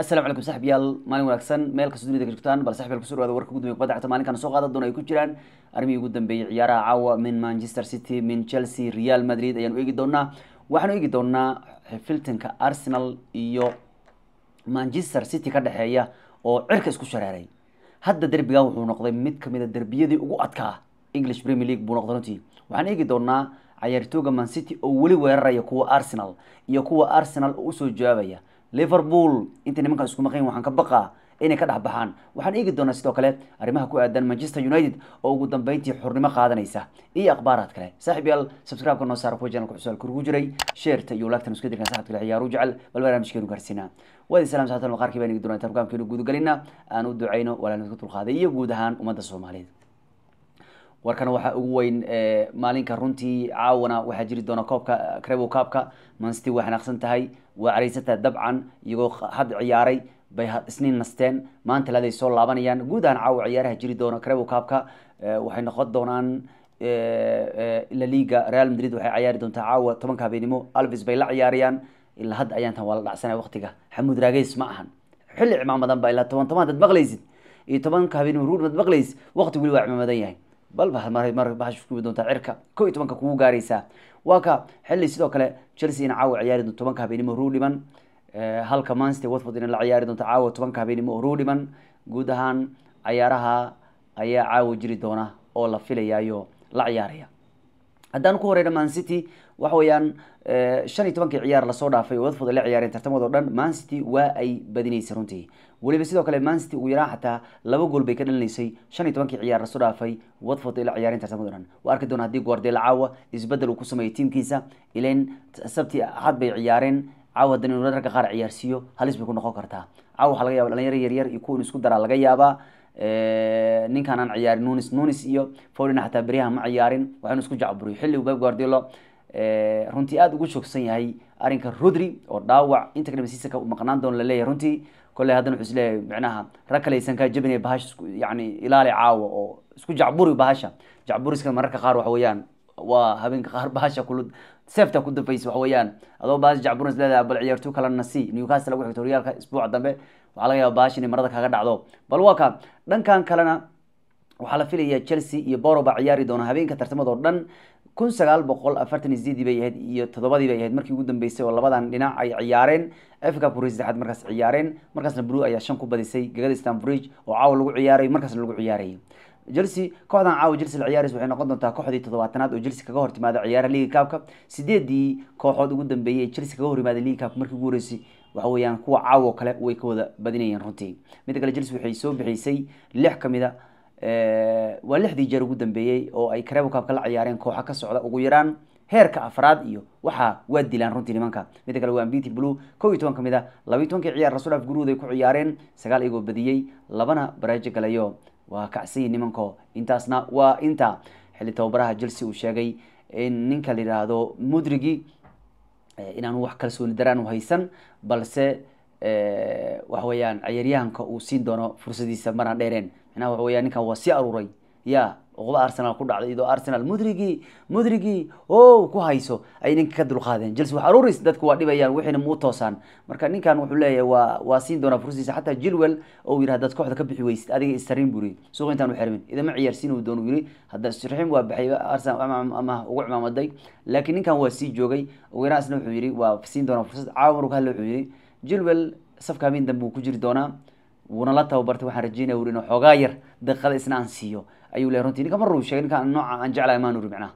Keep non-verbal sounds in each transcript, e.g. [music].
asalaamu calaykum saxiibyaal maalin wanaagsan meel kastoo dunida ka jirtaan bal saxibyal kuso dhawaada warka gudmiga kubadda cagta maalinkan soo qaadan doona ay ku jiraan armihii ugu dambeeyey ciyaaraha caawa min manchester city min chelsea real madrid ayaanu eegi doonaa waxaanu eegi doonaa xifiltanka eh, arsenal iyo manchester city ka dhexeeya oo cirka isku shareeray hadda derbigan wuxuu noqday mid kamid a ah derbiyadii ugu adkaa english premier league buu noqday runtii waxaan eegi doonaa cayaartooga man city oo weli weeraraya kuwa arsenal iyo kuwa arsenal oo usoo jawaabaya liverpool inta nimankan isku maqan waxaan ka baqaa inay ka dhexbaxaan waxaan eegi doonaa sidoo kale arrimaha ku aadan manchester united oo ugu dambeyntii xurnimo qaadanaysa iyo akhbaaraad kale saaxiib yaal subscribe-ka noo saara kuwa channelka cusub kugu jiray sheerta iyo lagtan isku dirkan saaxiibka ciyaaru jecel bal barnaamijkeenu gaarsiinaa waadi salaam saxatan qaarkii baan eegi doonaa tarkaamkeenu guudagelinaa aan u ducayno walaalnimad ku dulqaaday iyo guud ahaan ummadda soomaaliyeed warkana waxaa ugu weyn eh, maalinka runtii caawana waxaa jiri doona koobka eh, crebo kaabka mansity waa xanaaqsan tahay waa caraysan tahay dabcan iyagoo had ciyaaray bay isniin nasteen maanta laday soo laabanayaan guud ahaan caawa ciyaaraha jiri doona crebo kaabka eh, waxay noqon doonaan laliga real madrid waxay cayaari doontaa caawa tobanka habeenimo alvis bay la ciyaarayaan ilaa hadda ayaantan waa la dhacsanaya waktiga xamuud raageys ma ahan xilli cimaamadan ba ilaa toban toban maqlaysid iyo tobanka habeenimo ruur mad maqlays wakti weli waa cimaamadan yahay bal baxashkubi doontaa cirka ko iyo tobanka kugu gaaraysaa waa ka xilli sidoo kale chelsea in caawa ciyaari doonto tobanka habeenimo horuu dhiman eh, halka manchester watford ina la ciyaari doonto caawa tobanka habeenimo ruu dhiman guud ahaan cayaaraha ayaa caawa jiri doona oo la filayaayo la ciyaaraya haddaan ku man city waxa weeyaan eh, shan iyo tobankii ciyaar lasoo dhaafay oo wadford la ciyaareen tartamada oo dhan mancity waa ay badinaysay runtii weliba sidoo kale mancity ugu yaraan xataa laba gool bay ka dhalinaysay shan iyo tobankii ciyaar lasoo dhaafay wadford ay la ciyaareen tartamada dhan waa arki doona haddii guardiola caawa isbedel uu ku sameeyo tiimkiisa ilain sabti axad bay ciyaareen caawa haddana inuu rarka qaar ciyaarsiiyo halis bay ku noqon kartaa caawa waxaa laga yaba dhalinyaro yaryar iyo kuwa in isku daraa laga yaabaa eh, ninkaan aan ciyaarin nunis nunis iyo fowlina xataa beryaha ma ciyaarin waxaa inu isku jacburiyo xilligu bab guardiolo Eh, runtii aada ugu joogsan yahay arrinka rodri oo dhaawac inta kadham siisaka maqnaan doon laleeyahy runtii kolley haddana wuxuu isleeyahay micnaha rakalaysan kaa bahasha yani ilaali caawa oo isku jacburi bahasha jacburiska mararka qaar waxa weeyaan waa habeenka qaar [laughs] bahasha kul seefta ku dafaysa waxa weeyaan adoo bahasha jacburis leedahay bal ciyaartoo kalena si newcastle lagu xigto horyaalka isbuuca dambe waxaa laga yaaba bahasha inay marada kaga dhacdo bal waa ka dhankan kalena waxaa la filayaa chelsea iyo boroba ciyaari doona habeenka tartamadoo dhan kun sagaal boqol afartan isdeedii bay ahayd iyo toddobadii bay ahayd markii ugu dambeysay oo labadan dhinac ay ciyaareen africa kuris saddexaad markaas ciyaareen markaasna brue ayaa shan ku badisay gegada stan oo caawa lagu ciyaarayy markaasna lagu ciyaarayay chelsea kooxdan caawa chelsea la ciyaaraysa waxay noqon doontaa kooxdii toddobaatanaad oo chelsea kaga hortimaada ciyaaraha leaga kaabka sideedii kooxood ugu dambeeyey ee chelsea kaga horyimaada leaga kaabka markii ugu horeysay waxa weeyaan kuwa caawo kale way ka wada badinayeen runtii midda kale chelsea waxay soo bixisay lix ka mid ah waa lixdii jeer ugu dambeeyey oo ay kareebukabka la ciyaareen kooxa ka socda ugu yaraan heerka afraad iyo waxaa waa dilaan runtii nimanka midda kale waa ambiti blue kow iyo toban ka mid a ah, labiyi tobankii ciyaar rasuul af ay ku ciyaareen sagaal iyagoo badiyey labana baraajo galayo waa kacsiyi nimanko intaasna waa inta xilli tababaraha chelsea uu sheegay in ninka la yidhaahdo mudrigi inaanu wax kalsooni daraan haysan balse waxa weeyaan ciyaryahanka uu siin doono fursadiisa maraan dheereen manaa waxa weya ninkan waa sii aruuray ya uquba arsenal ku dhacday iyadoo arsenal mudrigii mudrigii o ku hayso ayay ninka ka dulqaadeen chelse wax aruuris dadku waa dhibayaan wixiina muu toosaan marka ninkan wuxuu leeyahay waa waa siin doonaa fursiisa xataa jilwell oo yidhi hadaad kooxda ka bixi weysid adiga isariin buri suuq intaan u idama ciyaarsiin uu doonu yiri hadda srixim waa baxay arsenal ama ugu cimaamaday laakiin ninkan waa sii joogay ugu yaraasna wuxuu yidhi waa siin doonaa fursad caawamar ka hadle ah, wuxuu yidhi jilwell safka hamin ku jiri doonaa wuuna tababartay waxaan rajeynaya wuri inuu xoogaa yar daqada isna aan siiyo ayuu leey runtii ninka ma rubi sheegay ninka nooca aan jeclahay maan uri micnaha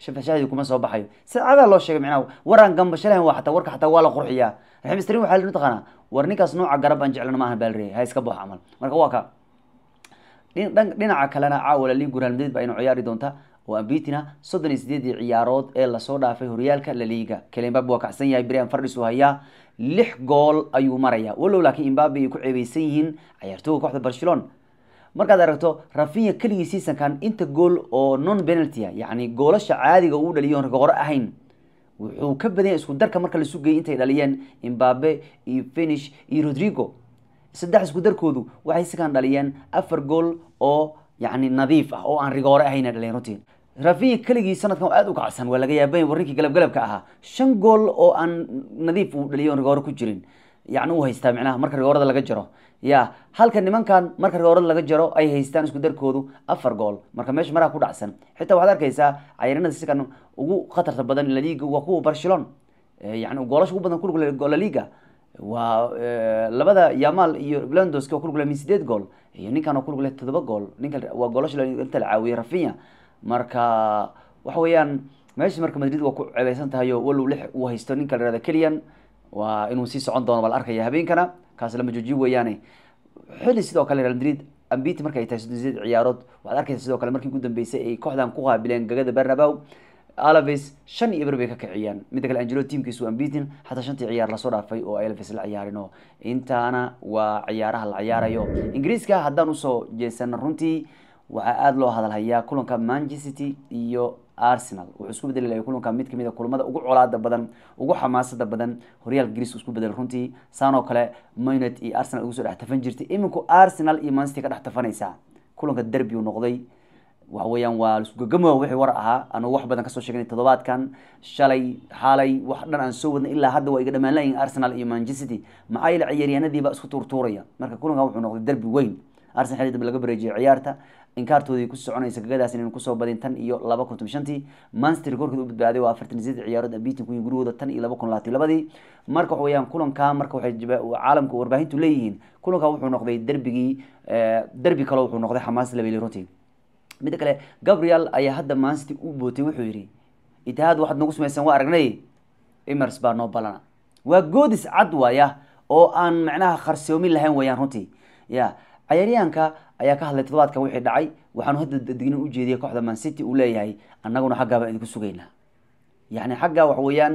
shafashahdi kuma soo baxayo sacadaa loo sheegay micnaha waraan gambashalahan waa xataa warka xataa waa la qurxiyaa raxiim waxaa lii taqaanaa war ninkaas nooca garab aan jeclan maaha baa la reeyay ha iska boox camal marka waa ka dhinaca kalena caawa la liig guraalmadeed baa inu ciyaari doontaa waa Argentina soddon iyo sideedii ciyaarood ee lasoo dhaafay horyaalka La Liga Kylian Mbappe waa kacsan yahay Brian Fernandes uu hayaa lix gool ayuu marayaa walow laakiin Mbappe ay ku ceebeysan yihiin ciyaartooyga kooxda Barcelona markaad aragto Rafinha keligii seasonkan inta gool oo non penalty ah yacni goolasha caadiga uu dhaliyo aan hore ahayn wuxuu ka badan isku darka marka la sugeeyay intay dhaliyeen Mbappe iyo Finish iyo Rodrigo saddex isku darkoodu waxay sikan dhaliyeen afar gool oo يعني نظيف او ان ريغور اهين دلين روتين rafinya keligii sanadkan aad u kacsan waa laga yaabay warrinkii galabgalabka ahaa shan gool oo aan nadiif uu dhaliyo rigooro ku jirin yacni uu haystaa micnaha marka rigoorada laga jaro ya halka nimankan marka rigoorada laga jaro ay haystaan isku darkoodu afar gool marka meesha maraha ku dhacsan xitaa waxaad arkaysaa cayaarinada sikan ugu khatarta badan laliga waa kuwa barcelon eh, yani goolasha ugu badan kulug laliga waa eh, labada yamal iyo landoski oo kulug leh min sideed gool iyo ninkan oo kulug leh todoba gool ninka waa goolasha inta la caawiyey rafinya marka waxa weeyaan meesha marka madrid waa ku ceebeysan tahay oo walow lix uu haysto ninka la yihahda keliyan waa inuu sii socon doono baa la arkaya habeenkana kaas lama joojiyo weeyaane xilli sidoo kale real madrid ambiti marka ay tahay soddon sideed ciyaarood waxaad arkaysa sidoo kale markii ugu dambeysay ay kooxdan ku qaabileen gagada bernabao alaves shan iyo eber bay ka kiciyaan midda kale angelo tiamkiisu ambitin xataa shantii ciyaar lasoo dhaafay oo alaves la ciyaarin intaana waa ciyaaraha la ciyaarayo ingiriiska haddaan usoo jeesana runtii waxaa aada loo hadalhayaa kulanka manchecity iyo arsenal wuxuu isku bedeli lahay kulanka mid kamid a ah kulamada ugu colaada badan ugu xamaasada badan horyaal greece isku bedel runtii saan kale maynet iyo arsenal ugu soo dhex tafan jirtay iminku arsenal iyo mancity ka dhex tafanaysaa kulanka derby uu noqday waxa weeyaan waa laisugagamo wixii war ahaa anugu wax badan kasoo sheegnay toddobaadkan shalay xaalay wax dhan aan soo wadnay ilaa hadda waa iga dhammaan layihin arsenal iyo manchecity maxaa yeele ciyaaryahanadiibaa isku tuurtuuraya marka kulankan wuxuu noqday derby weyn arsenal xilli dambe laga bareejiyay ciyaarta inkaartoodii ku soconaysa gagadaas inaynu kusoo badin tan iyo laba kuntum shantii manchester korkeed u badbaaday waa afartan sideed ciyaarood ambitin ku gurigooda tan iyo laba kun labaatan labadii marka waxa weeyaan kulankaa marka waxay caalamka warbaahintu leeyihiin kulankaa wuxuu noqday derbigii eh, derbi kale wuxuu noqday xamaas labeyli runtii midda kale gabriel ayaa hadda manchester u bootay wuxuu yidhi itihaad waxaad nagu samaysan waa aragnay imers baa noo balana waa goodis cad waaya oo aan macnaha qarsoomin lahayn weeyaan runtii ya cayaaryahanka ayaa ka hadlay toddobaadkan wixii dhacay waxaanu hadda degnin ujeediya kooxda man city uu leeyahay annaguna xaggaabaa idinku sugaynaa yani xaggaa waxa weeyaan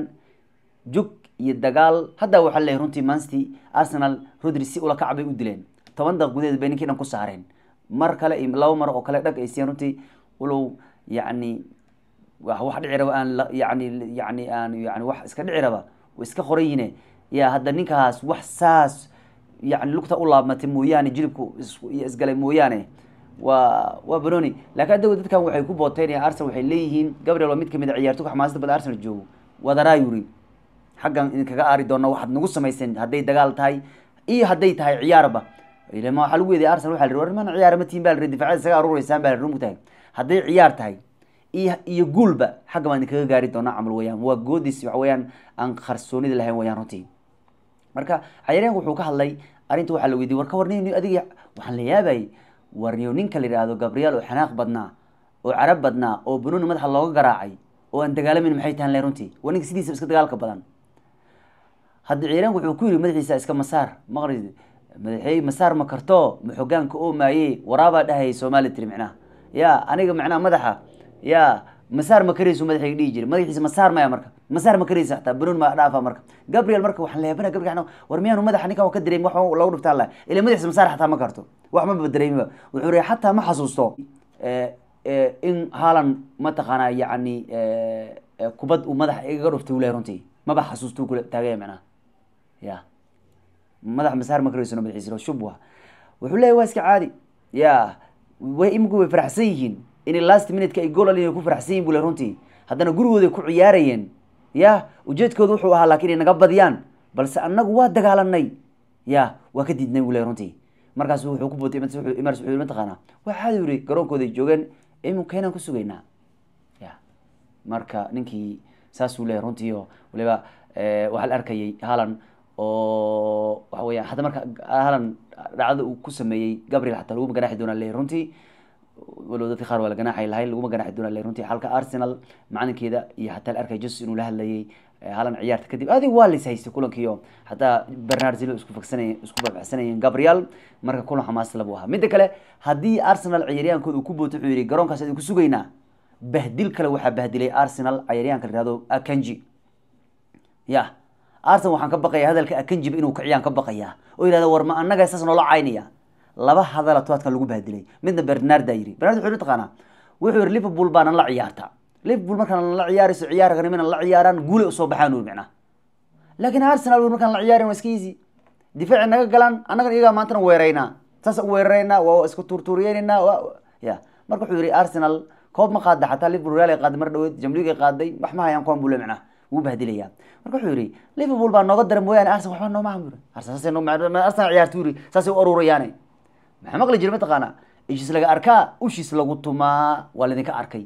jug iyo dagaal haddaa waxaa leeyahy runtii man city arsenal rodri si ula kac bay u dileen toban daq gudaheed bay ninkii dhan ku saareen mar kale laba mar oo kale dhag ay runtii ulow yacni wax dhici raba aan yani yani aan yani wax iska dhici raba iska qorayine yaa hadda ninkaas wax saas yani lugta u laabmatay mooyaane jilibku iyo isgalay mooyaane waa waa baroni lakin addago dadkan waxay ku booteen ee arsenal waxay leeyihiin gabriel waa mid kamid a ah ciyaartoy xamaasada bada arsenal joogo wadaraa yuri xaggan idinkaga aari doona waxaad nagu samayseen hadday dagaal tahay iyo hadday tahay ciyaarba ilma waxaa lagu weediya arsenal waxa la war mana ciyaara matiin baa la ri isaga aruureysaan baa la mugtahay hadday ciyaar tahay iyo iyo guulba xaggan baa idinkaga gaari doonaa camal weyaan waa goodiis waxa weyaan aan qarsoonida lahayn weyaan runtii marka cayaaryahanka wuxuu ka hadlay arinta waxaa la weydiiyey war ka warniy waxaan la yaabayay warniyo ninka la yihahdo gabriel oo xanaaq badnaa oo carab badnaa oo bununi madaxa looga garaacay oo aan dagaalamin maxay tahan le runtii waa ninka sidiisa iska dagaalka badan hadda ciiranku wuxuu ku yidhi madaxiisa iska masaar maqri madaxey masaar ma karto ma xogaanka oo maaye waraabaa dhahayay soomaali tiri micnaha ya aniga micnaha madaxa ya masaar ma karayso madaxayga dhihi jira madaxiisa masaar maya marka مسار مكريسة تبرون ما رافا مرك جبريل مرك وحن له بنا جبريل عنه ورميان ومدح حنيك وكدري ما حوا لو نفتح الله إلى مدح مسار حتى ما كرتو وحما بدري ما وعري حتى ما حسوسته إن حالا ما تقنا يعني كبد ومدح يقرب تقولي رنتي ما بحسوسته كل تجاه معنا يا مدح مسار مكريسة نبي عزرو شبوه وحلا واسك عادي يا وإمكوا فرحسين إن اللاست منت كأقول لي يكون فرحسين بولا رنتي هذا أنا ذي كل عيارين yah ujeedkooda wuxuu ahaa laakiin inaga badiyaan balse annagu waa dagaalanay yah waa ka diidnay buu le runtii markaas wuxuu ku bootay imars wuxuu mataqaanaa waxaa yiri garoonkooday joogeen imin keenaan ku sugaynaa ya marka ninkii saasuu leeyahy runtii oo waliba eh, waxaa la arkayay halan oo waxa weeyaan hadda marka halan dhacdada uu ku sameeyey gabriel xataa lagu maganaxi doonaa leeyahy runtii walow dadka waa la ganaaxay lahayn laguma ganaaxi doona runtii halka arsenal macalinkeeda iyo hataa la arkay jus inuu la hadlayay halan eh, ciyaarta kadib adig waa la kulankiiyo hataa bernard zilo isku fagsanayeen isku babacsanayeen gabriel marka kulan xamaas labu ahaa midda kale haddii arsenal ciyaaryahankooda uu ku booto wuxuu yidhi garoonkaas idinku sugaynaa bahdil kale waxaa bahdilay arsenal ciyaaryahanka la akanji ya arsenal waxaan ka baqayaa hadalka akanjiba inuu kiciyaan ka baqayaa oo yidhahda war ma annaga saas noola caynaya laba hadala toadka lagu baadilay midna bernarda yii bernard wuxuu taqaanaa wuxuu yiri liverpool baana la ciyaartaa liverpool markaan la ciyaarayso ciyaarka nimina la ciyaaraan guulay usoo baxaan uu micnaa laakiin arsenal wey markaan la ciyaarin waa iska easy difaaci naga galaan annagan iyagaa maantana weeraynaa saas weeraraynaa waa isku tuurtuuriyeynaynaa ya marka wuxuu yihi arsenal koob ma qaada xataa liverpool real qaaday mar dhaweed jamliig qaaday wax ma hayaan kuwan buu micnaa wuu bahdilaya marka wuxuu yihi liverpool baa nooga dara mooyaane arsenal waxba nooma amur arsenal ciyaartuu yiri saasay u ururayaane maxaa maqli jira mataqaanaa ishiis laga arkaa ushiis lagu tumaa waa laydinka arkay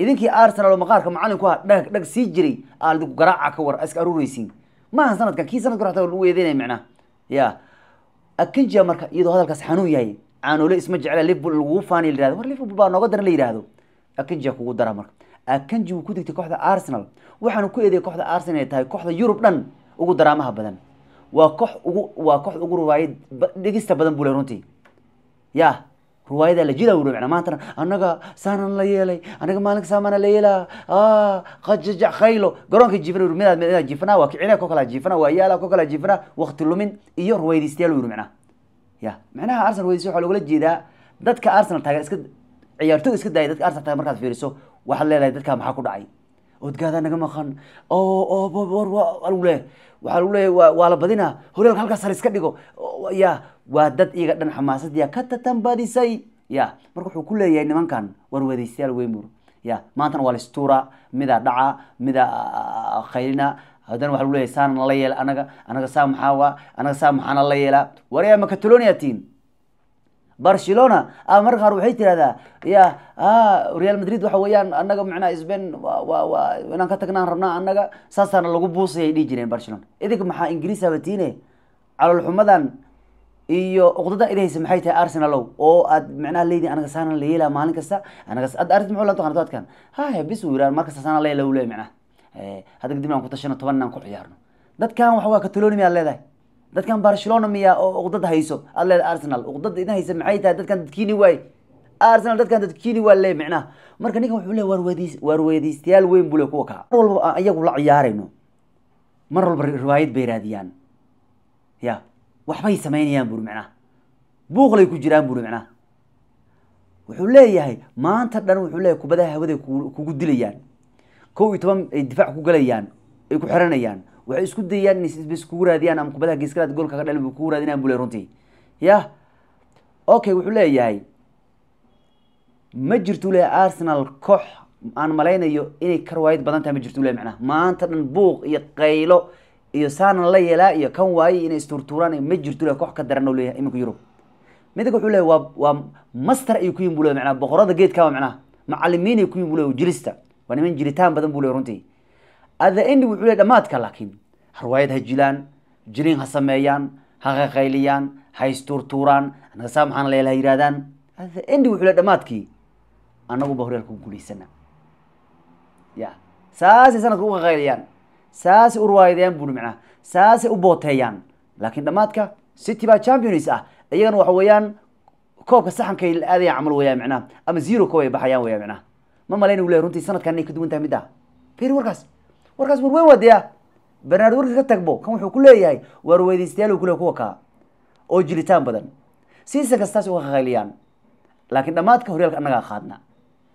idinkii arsenal oo maqaarka macalinku aha dhag dhag sii jiray aa garaaca ka war iska aruureysiin maaha sanadkan kii sanadka hore lagu eedeynaya micnaha ya akinja marka iyadoo hadalkaas xanuun yahay caanoole isma jecla liverpool lagugu faani la yirahdo war liverpool baa nooga daran la yidhaahdo akinja kugu dara marka akinji wuu ku digtay kooxda arsenal waxaanu ku eedayay kooxda arsenal ay tahay kooxda yurub dhan ugu daraamaha badan waa koox ugu waa kooxda ugu ruwaayad dhegista badan buu le runtii ya riwaayadaa la jidaa wrobcna maantana annaga saanaan la yeelay anaga maalin saamaana la yeelaa qajajac khaylo garoonka jiifana rumidaa midaa jiifanaa waa kicina ko kalaa jiifanaa waa yaala ko kalaa jiifanaa wakti lumin iyo riwaayadaystayaal weyru ya macnaha arsenal riwaayadiisa waxaa logula jeedaa dadka arsenal taagan iska ciyaartooy iska daaya dadka arsenal taagan markaad fiiriso waxaad leedahay dadka maxaa ku dhacay odgaadaa naga maqan le waaa lagu leeyahy waa la badinaa horeelka halkaas iska dhigo ya waa dad iyaga dhan xamaasadiya ka tatanbadisay ya marka wuxuu ku leeyahay nimankan war weedaystayaal weymur ya maantana waa laistuuraa midaa dhaca midaa khaylina haddana waa lagu leyahy saana nala yeela anaga anaga saa maxaa waa anaga saa maxaana la yeelaa waryaa catalonia tin barcelona ama ah, marka qaar waxay tirahdaa ya ah, real madrid waxa weeyaan anaga macnaha sbain wa inaan ka tagnaan rabnaa anaga saasaana lagu buusayay dhihi jireen barcelona idinka maxaa ingiriis habatiine caloolxumadan iyo uqdadan idahaysa maxay tahay arsenalow oo aad macnaha leydin anaga saana la yeelaa maalin kasta anaga ad arsenal muxuu lanto qanatoodkan haya bis uu yiraan markasta saana la yeela macnaha eh, hadda kadibna aan ku tashano tobanna aan ku ciyaarno dadkan waxa waa catalonia leedahay dadkan barcelona miya oo uqdad hayso aad leeda arsenal uqdada idin haysa maxay tahay dadkan dadkiini waaye arsenal dadkan dadkiini waa le micnaha marka ninkan wuxuu le waarwedi weyn buu le kuwa kaa mar walba iyagu la ciyaarayno mar walba riwaayad bay raadiyaan ya waxbay samaynayaan buri micnaha buuqlay ku jiraan buri micnaha wuxuu leeyahay maanta dhan wuxuu leeyahay kubadaha hawaday kugu dilayaan kow iyo toban ay difaac ku galayaan ay ku xiranayaan waxay isku dayayaan in isbes kugu raadiyaan ama kubadaha geeskalaad goolka ka dhalin buu kugu raadinayaan buu le runtii yah okay wuxuu leeyahay ma jirtu le arsenal koox aan malaynayo inay karwaayid badan tahay ma jirtu le macnaha maanta dhan buuq iyo qaylo iyo saana la yeelaa iyo kan waaye inay isturtuuraan ma jirto le koox ka daran oo leeyahay iminka yurub midka wuxuu leeyahy waa waa master ay ku yihin buu leeyahy macnaha boqorada geedkaa macnaha macalimiin ay ku yihin buu leeyahy jilista waa niman jiritaan badan buu leeyahy runtii atheend wuxuu le dhamaadka laakiin harwaayad ha jilaan jiriin ha sameeyaan ha qaqayliyaan ha istuurtuuraan annaga saamaxaan leel ha yidhahdaan atheend wuxuu le dhamaadkii annaguba horyaalka ku guulaysana ya saasay sanadka u qaqayliyaan saasay u rwaayadayaan buli micnaha saasay u booteeyaan laakiin dhamaadka city baa champions ah iyagana waxa weeyaan koobka saxankay la aadayaan camal weyaan micnaha ama zero kob ay baxayaan weya micnaha ma malayn u le runtii sanadkan inay ka duwan tahay mid ah warkaas warkaas warweyn waa dea warki ka tagbo kan wuxuu ku leeyahay waarweydaystayaal kule kuwa kaa oo jilitaan badan siisan kastaas uga qayliyaan laakiin dhamaadka horyaalka annagaa qaadna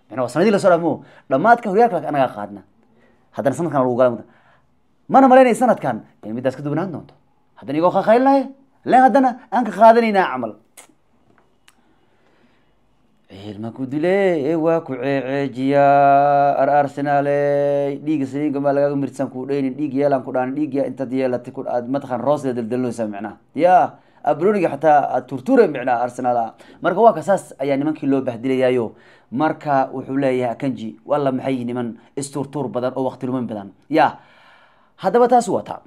manaa waa sanadii laso dhamo dhamaadka horyaalka annagaa qaadna haddana sanadkan lagu gala mana malaynaya sanadkan bay middaas ka duwanaan doonto haddana igoo qaqaylinayo len haddana aan ka qaadanaynaa camal xir ma ku dile waa ku ceeceejiya ar arsenaaley dhiig saliiga maa lagaaga mirsan ku dheynin dhiig yeelan ku dhaani dhiig yaa intaad yeelati ku roosda daldaloysa micnaha ya abroniga xataa aad turture micnaha arsenaala marka waa ka saas ayaa nimankii loo bahdilayaayo marka wuxuu leeyahay akanji walla maxay niman isturtuur badan oo wakti luman badan ya haddaba taas wataa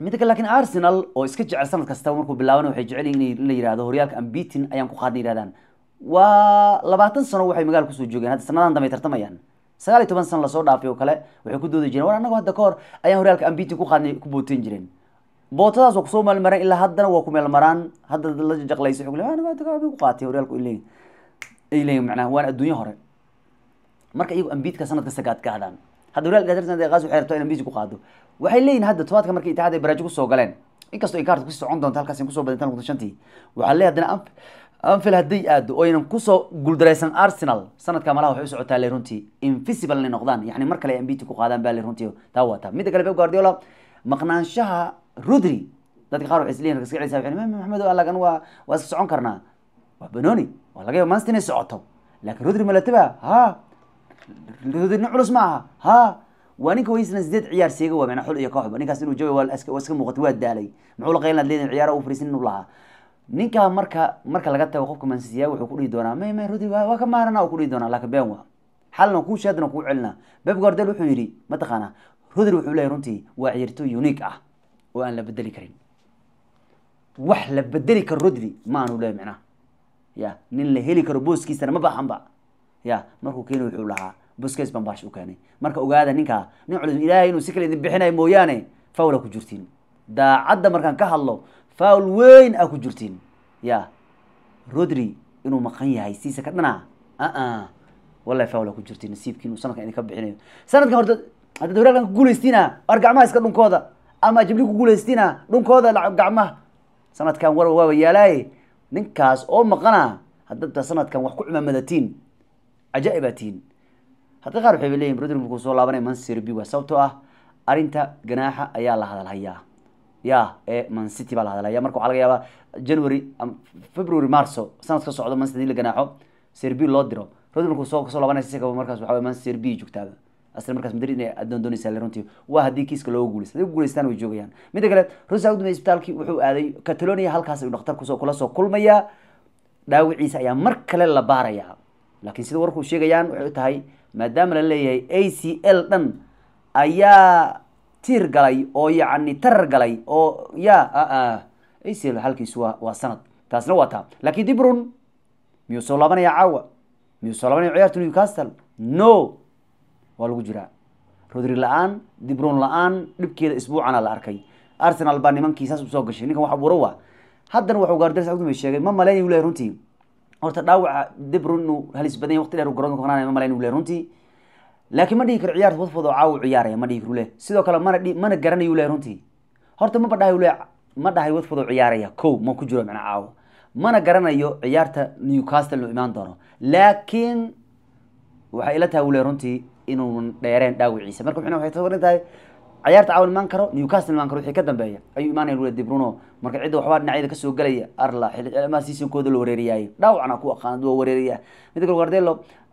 mid kale lakin arsenal oo iska jecel sanad kastaba markuu bilaabana waxay jecel yihin la yihahdo horyaalka ambitin ayaan ku qaadna yihahdaan waa labaatan sano waxay magaal kusoo joogeen hadda sanadan dambe tartamayaan sagaal iyo toban sano lasoo dhaafay oo kale waxay ku doodi jireen war annago hadda ka hor ayaan horyaalka ambiti ku qaadnay ku booteyn jireen bootadaas waa kusoo meelmareen ilaa haddana waa ku meelmaraan hadda la jaqlaysa xugli anago hadda ka ku qaatay horyaalku ileeyin ay macnaha waana adduunyo hore marka iyagu ambiitka sanadka sagaad hadda horyaalka tartanka qaas waxay rabtaa in ambiti ku qaado waxay leeyihin hadda tobaadka markay itaaxada baraajo kusoo galeen inkastoo ay kaarta kusii socon doonto halkaas in kusoo badintan shantii waxaa leeyahay haddana anfield hadday aado oo aynan kusoo guuldaraysan arsenal sanadka malaha waxay u socotaa le runtii invisible inay noqdaan yacni mar kale mbt ku qaadaan baa le runtii taa waata midda kale beb guardiola maqnaanshaha rodri dadka qaar waxay isleeyihin iska ciisa waxay maxamed allagan waa waa iska socon karnaa waa banooni waa laga yaaba manchester inay socoto laakiin rodri malataba ha rodrina culus ma aha ha waa ninka weysna sideed ciyaar seega waa macnaa xul iyo kooxba ninkaas inuu jawi waa iska muuqatay waa daalay muxuu la qaylinaad leedin ciyaara uu fariisin inuu lahaa ninka marka marka laga tago qofka mansiya wuxuu ku dhigi doonaa may may rudi waa ka maarana ku dhigi doonaa laakiin been waa xalna kuu sheedna kuu celinaa beb gordel wuxuu yidhi mataqaanaa rudri wuxuu leeyahy runtii waa ciyaartooy unique ah oo aan la bedeli karin wax la bedeli karo rodri ma aanu leeyahy micnaha ya nin la heli karo booskiisana ma baahanba ya markuu keeni wuxuu lahaa busquets baan baash u keenay marka ogaada ninkaa nin culis ilaahay inuu si kala idin bixinayo mooyaane fawla ku jirtiin daacadda markaan ka hadlo faul weyn aa ku jirtiin ya rodri inuu maqan yahay siisa ka dhana wallahi faul aa ku jirtiin nasiibki inuu idinka bixinayo sanadkan horta haddaad horaalkan ku guulaystiina war gacmaha iska dhunkooda ama jibli ku guulaystiina dhunkooda gacmaha sanadkan war waaba yaalaaye ninkaas oo maqana haddaad sanadkan wax ku cumaamadatiin cajaaib hadda qaar waxay leyihin rodri markuu soo laabanaya manchester waa sababtoo ah arrinta ganaaxa ayaa la hadalhayaa ya mancity baa la hadlaya marka waxa laga yaaba january february marso sanad ka socdo mancity la ganaaxo serbi loo diro rodi markuu soo kasoo laabanaya isaga markaas waxa wey man serbi joogtaada asna markaas madrid inay adoon doonaysaa runtii waa haddii kiiska looga guuleysta hadii guuleystaan way joogayaan midda kale rodi saudme isbitaalkii wuxuu aaday catalonia halkaas ayuu dhakhtar kusoo kula soo kulmayaa dhaawiciisa ayaa mar kale la baarayaa laakiin sida warku sheegayaan waxay u tahay maadaama la leeyahay a c l dhan ayaa tiir galay oo yani tarar galay oo ya acl ah, ah, halkiis wa waa sanad taasna waa taa laakiin dibrun miyuu soo laabanaya caawa miyuu soo laabanaya ciyaarta newcastle no waa lagu jiraa rodri la-aan dibrun la-aan dhibkeeda isbuucana la arkay arsenal baa nimankii saas usoo gashay ninkan wax abuuro haddana waxuu gaardaris agdumay sheegay ma maleynay u lehay runtii horta dhaawaca dibrun inuu halis badan waqti dheer u garoonka ku ma maleynay u lehay runtii لكن ما ديك عيار تفضفض عاو عيار يا ما ديك روله سيدو كلام ما ما نجرني يوله رنتي هرت ما بدأ يوله ما ده يفضفض عيار يا كو ما كجرو معنا عاو ما نجرني يو عيار ت نيوكاسل إيمان دارو لكن وعائلته يوله رنتي إنه من ديران داو عيسى مركم حنا وحيد صورنا ده عيار تعاو إيمان كرو نيوكاسل إيمان كرو حكدا بيا أي إيمان يوله دي برونو مرك عيد وحوار نعيد كسو جلي أرلا ما سيسون كود الوريريا داو عنا كو أخان دو وريريا مثل كوارديلو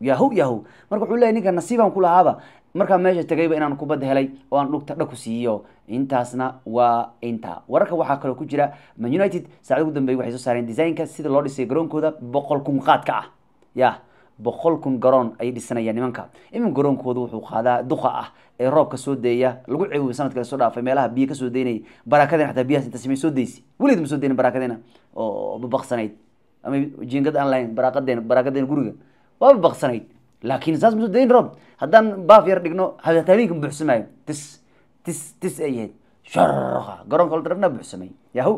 yaho yaho marka wuxuu leyahy ninka nasiibaan ku lahaaba markaa meesha tegayba inaan kubadda helay oo aan dhugta dhaku siiyo intaasna waa intaa wararka waxaa kaloo ku jira man united saacad ugu dambeeyay waxay soo saareen designka sida loo dhisay garoonkooda boqol kun qaad ka ah yah boqol kun garoon ayay dhisanayaan nimanka imin garoonkoodu wuxuu qaadaa duqa ah ee roobka soo deeya lagu ceewiyo sanadka lasoo dhaafay meelaha biyo kasoo deynay barakadeen xataa biyahas inta samey soo deysi weligeed ma soo deynin barakadena ah. oo babaqsanayd ama jiingad aan lahayn barakadeen barakadeena guriga waaba baqsanayd laakin saas masu dayn rob haddaan baaf yar dhigno habeenka buuxsamaayo tis tis tis ay ahayd sharqa garoonka oldarabna buuxsamay yahu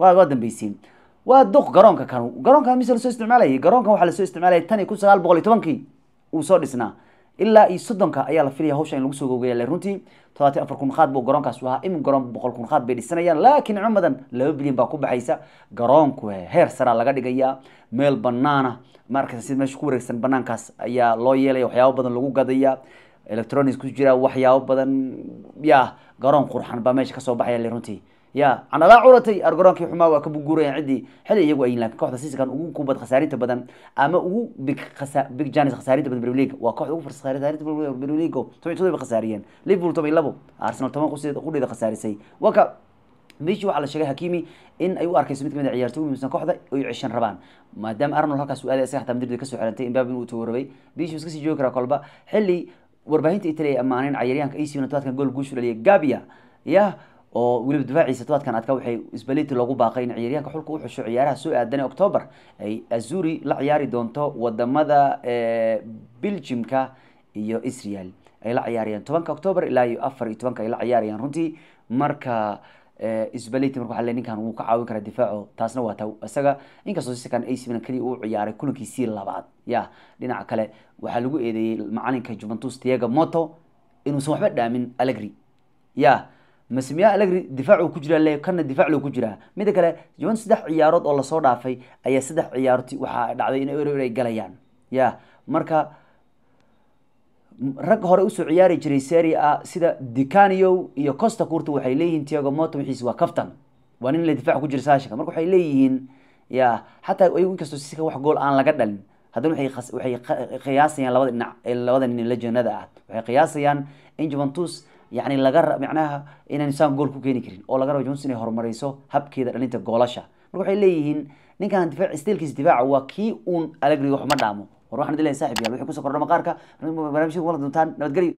waa waa dambaysiin waa duq garoonka kanu garoonka mise lasoo isticmaalayay garoonka waxaa lasoo isticmaalayay tan iyo kun sagaal boqol iyo tobankii uu soo dhisnaa ilaa iyo soddonka ayaa la filaya hawsha in lagu soo gogeyale runtii todobaatan afar kun qaad buu garoonkaas u ahaa imin garoon boqol kun qaad bay dhisanayaan laakiin cumadan laba bilyan baa ku baxaysa garoonku heer saraa laga dhigayaa meel banaana maarkata sida meesha ku wareegsan banaankaas ayaa loo yeelaya waxyaabo badan lagu gadaya electronics ku jira waxyaabo badan ya garoon qurxan baa meesha kasoo baxaya le runtii ya can curatay argaroonkii xumaa waa ka buguurayaan ciddii xili iyagu ayin laakin kooxda sisikan ugu kubad khasaarinta badan ama ugu big janis khasaarinta badan premier waa kooxda ugu khasaarinta premier todoba khasaariyeen liverpool toban labo arsenal toban quseed khasaarisay waka meshi waxaa la sheegay hakimi in ay u arkayso mid kamid a ah ciyaartooy muhiimsan kooxda oy ceshan rabaan maadaama arnold halkaas u aaday isaga madrid kasoo xirantay imbaab inuu tawarabay bishi iska sii joogi karaa kolba xilli warbaahinta italia amaanin cayaaryahanka ac todobaadkan gool guushu dhaliyay gabia yah oo weliba difaaciisa todobaadkan adka waxay sbaliti loogu baaqay in ciyaaryahanka xulka u xusho ciyaaraha soo aadan ee ay azuri la ciyaari doonto wadamada eh, belgiumka iyo israel ay la ciyaarayaan tobanka octoober ilaa iyo afar iyo tobanka ay la ciyaarayaan runtii marka eh, sbaliti marka waxaa le ninkan wuu ka caawin karaa difaaco taasna waa ta isaga inkastoo sisakan ac milan keliya uu ciyaaray kulankiisii labaad ya dhinaca kale waxaa lagu eedeeyey macalinka juventus tiaga moto inuusan waxba dhaamin alegri ya mise miyaa alegri difaac ku jiraa le kana difaac lo ku jiraa mida kale juventus saddex ciyaarood oo lasoo dhaafay ayaa saddex ciyaarti waxaa dhacday in er galayaan ya marka rag hore usoo ciyaari jiray seri a sida dicanio iyo costa curta waxay leeyihiin tiago moto wixiisi waa caftan waa nin la difac ku jira saashanka marka waxay leeyihiin ya xataa ayagu inkastoo sika wax gool aan laga dhalin haddana waxay qiyaasayaan labada dhinac labada nin la janada ah waxay qiyaasayaan in juventus يعني لغر معناها إن الإنسان جول كوكيني كرين أو لغر وجون سنة هرمريسو هب كده أنت جولاشة روح إليهن نيكا دفاع استيل كيس دفاع وكي أون ألاقي روح مدامو وروح ندلين ساحب يا روح كوسا كرر مقاركا برامشي والله دوتان نبتقري